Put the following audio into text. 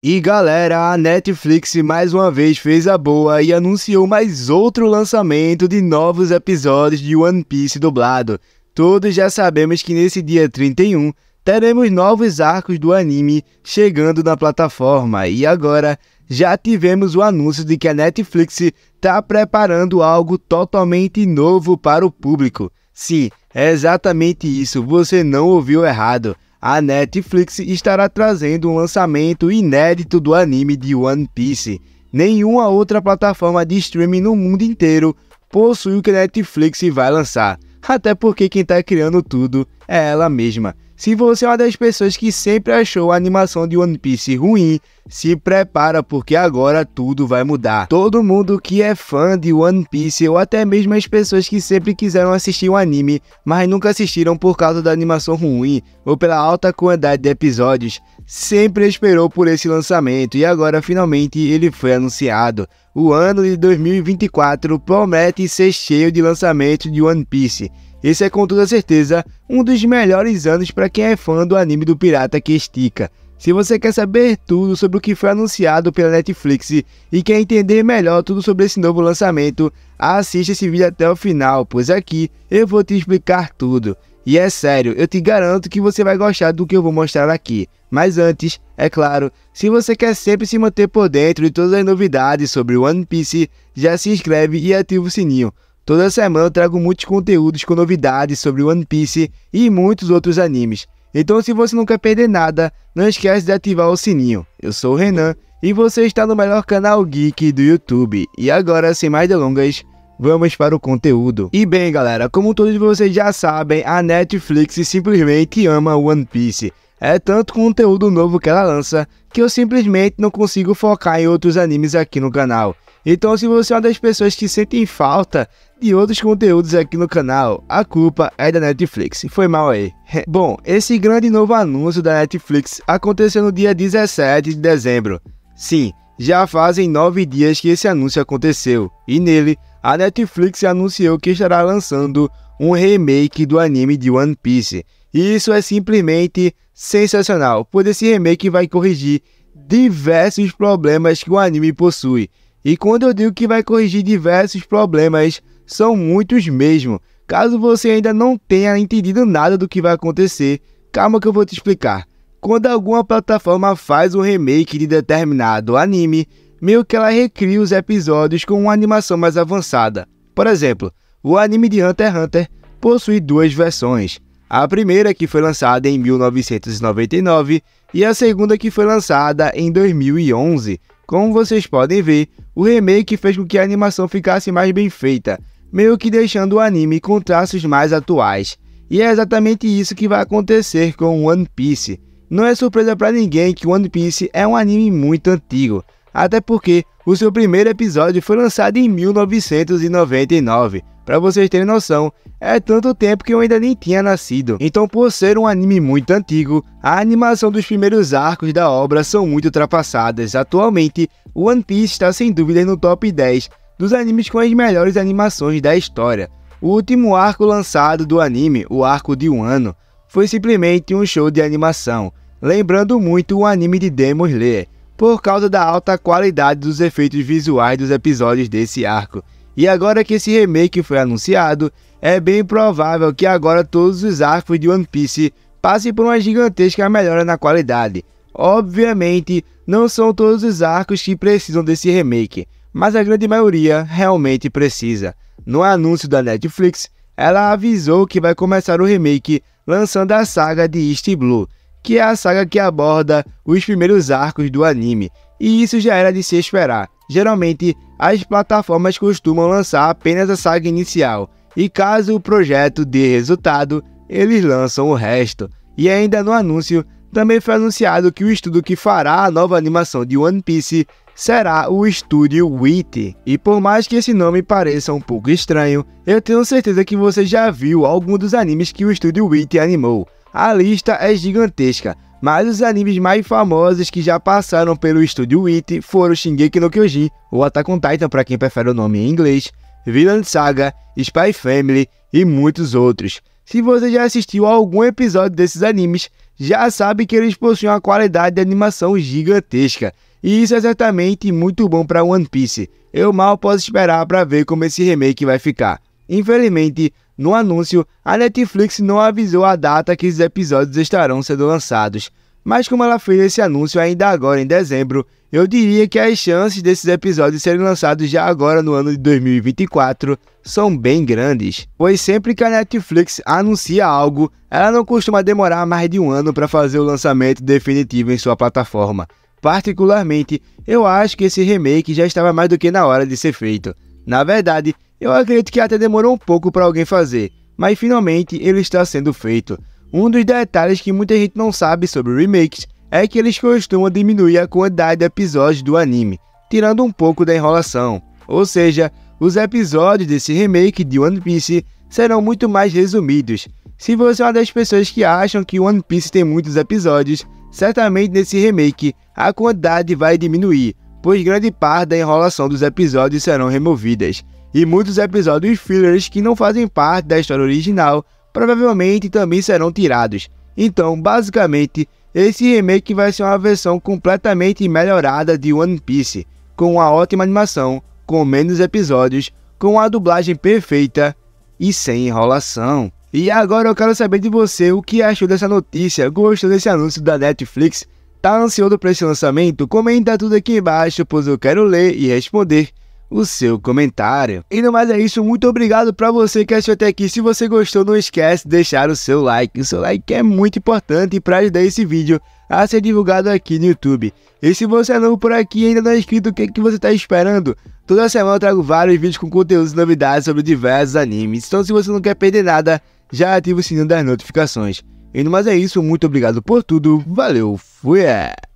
E galera, a Netflix mais uma vez fez a boa e anunciou mais outro lançamento de novos episódios de One Piece dublado. Todos já sabemos que nesse dia 31 teremos novos arcos do anime chegando na plataforma e agora já tivemos o anúncio de que a Netflix está preparando algo totalmente novo para o público. Sim, é exatamente isso, você não ouviu errado a Netflix estará trazendo um lançamento inédito do anime de One Piece. Nenhuma outra plataforma de streaming no mundo inteiro possui o que a Netflix vai lançar, até porque quem está criando tudo é ela mesma. Se você é uma das pessoas que sempre achou a animação de One Piece ruim, se prepara porque agora tudo vai mudar. Todo mundo que é fã de One Piece ou até mesmo as pessoas que sempre quiseram assistir o um anime, mas nunca assistiram por causa da animação ruim ou pela alta quantidade de episódios, sempre esperou por esse lançamento e agora finalmente ele foi anunciado. O ano de 2024 promete ser cheio de lançamentos de One Piece. Esse é com toda certeza um dos melhores anos para quem é fã do anime do pirata que estica. Se você quer saber tudo sobre o que foi anunciado pela Netflix e quer entender melhor tudo sobre esse novo lançamento, assista esse vídeo até o final, pois aqui eu vou te explicar tudo. E é sério, eu te garanto que você vai gostar do que eu vou mostrar aqui. Mas antes, é claro, se você quer sempre se manter por dentro de todas as novidades sobre One Piece, já se inscreve e ativa o sininho Toda semana eu trago muitos conteúdos com novidades sobre One Piece e muitos outros animes. Então se você não quer perder nada, não esquece de ativar o sininho. Eu sou o Renan e você está no melhor canal geek do YouTube. E agora, sem mais delongas, vamos para o conteúdo. E bem galera, como todos vocês já sabem, a Netflix simplesmente ama One Piece. É tanto conteúdo novo que ela lança, que eu simplesmente não consigo focar em outros animes aqui no canal. Então, se você é uma das pessoas que sentem falta de outros conteúdos aqui no canal, a culpa é da Netflix. Foi mal aí. Bom, esse grande novo anúncio da Netflix aconteceu no dia 17 de dezembro. Sim, já fazem nove dias que esse anúncio aconteceu, e nele, a Netflix anunciou que estará lançando um remake do anime de One Piece. E isso é simplesmente sensacional, pois esse remake vai corrigir diversos problemas que o anime possui e quando eu digo que vai corrigir diversos problemas, são muitos mesmo. Caso você ainda não tenha entendido nada do que vai acontecer, calma que eu vou te explicar. Quando alguma plataforma faz um remake de determinado anime, meio que ela recria os episódios com uma animação mais avançada. Por exemplo, o anime de Hunter x Hunter possui duas versões. A primeira que foi lançada em 1999 e a segunda que foi lançada em 2011. Como vocês podem ver, o remake fez com que a animação ficasse mais bem feita, meio que deixando o anime com traços mais atuais. E é exatamente isso que vai acontecer com One Piece. Não é surpresa para ninguém que One Piece é um anime muito antigo, até porque o seu primeiro episódio foi lançado em 1999. Para vocês terem noção, é tanto tempo que eu ainda nem tinha nascido. Então, por ser um anime muito antigo, a animação dos primeiros arcos da obra são muito ultrapassadas. Atualmente, One Piece está sem dúvida no top 10 dos animes com as melhores animações da história. O último arco lançado do anime, o arco de um ano, foi simplesmente um show de animação, lembrando muito o anime de Demon Slayer por causa da alta qualidade dos efeitos visuais dos episódios desse arco. E agora que esse remake foi anunciado, é bem provável que agora todos os arcos de One Piece passem por uma gigantesca melhora na qualidade. Obviamente, não são todos os arcos que precisam desse remake, mas a grande maioria realmente precisa. No anúncio da Netflix, ela avisou que vai começar o remake lançando a saga de East Blue, que é a saga que aborda os primeiros arcos do anime, e isso já era de se esperar. Geralmente, as plataformas costumam lançar apenas a saga inicial, e caso o projeto dê resultado, eles lançam o resto. E ainda no anúncio, também foi anunciado que o estudo que fará a nova animação de One Piece será o Estúdio Wit. E por mais que esse nome pareça um pouco estranho, eu tenho certeza que você já viu algum dos animes que o Estúdio Wit animou. A lista é gigantesca, mas os animes mais famosos que já passaram pelo Estúdio Wit foram Shingeki no Kyojin, ou Attack on Titan para quem prefere o nome em inglês, Villain Saga, Spy Family e muitos outros. Se você já assistiu a algum episódio desses animes, já sabe que eles possuem uma qualidade de animação gigantesca, e isso é certamente muito bom para One Piece. Eu mal posso esperar para ver como esse remake vai ficar. Infelizmente, no anúncio, a Netflix não avisou a data que esses episódios estarão sendo lançados. Mas como ela fez esse anúncio ainda agora em dezembro, eu diria que as chances desses episódios serem lançados já agora no ano de 2024 são bem grandes, pois sempre que a Netflix anuncia algo, ela não costuma demorar mais de um ano para fazer o lançamento definitivo em sua plataforma. Particularmente, eu acho que esse remake já estava mais do que na hora de ser feito. Na verdade, eu acredito que até demorou um pouco para alguém fazer, mas finalmente ele está sendo feito. Um dos detalhes que muita gente não sabe sobre remakes é que eles costumam diminuir a quantidade de episódios do anime, tirando um pouco da enrolação. Ou seja, os episódios desse remake de One Piece serão muito mais resumidos. Se você é uma das pessoas que acham que One Piece tem muitos episódios, certamente nesse remake a quantidade vai diminuir, pois grande parte da enrolação dos episódios serão removidas, e muitos episódios fillers que não fazem parte da história original provavelmente também serão tirados. Então, basicamente, esse remake vai ser uma versão completamente melhorada de One Piece, com uma ótima animação, com menos episódios, com a dublagem perfeita e sem enrolação. E agora eu quero saber de você o que achou dessa notícia, gostou desse anúncio da Netflix? Tá ansioso para esse lançamento? Comenta tudo aqui embaixo, pois eu quero ler e responder o seu comentário. E no mais é isso, muito obrigado para você que assistiu até aqui. Se você gostou, não esquece de deixar o seu like. O seu like é muito importante para ajudar esse vídeo a ser divulgado aqui no YouTube. E se você é novo por aqui e ainda não é inscrito, o que, é que você está esperando? Toda semana eu trago vários vídeos com conteúdos e novidades sobre diversos animes. Então se você não quer perder nada, já ativa o sininho das notificações. E no mais é isso, muito obrigado por tudo, valeu, fui! É.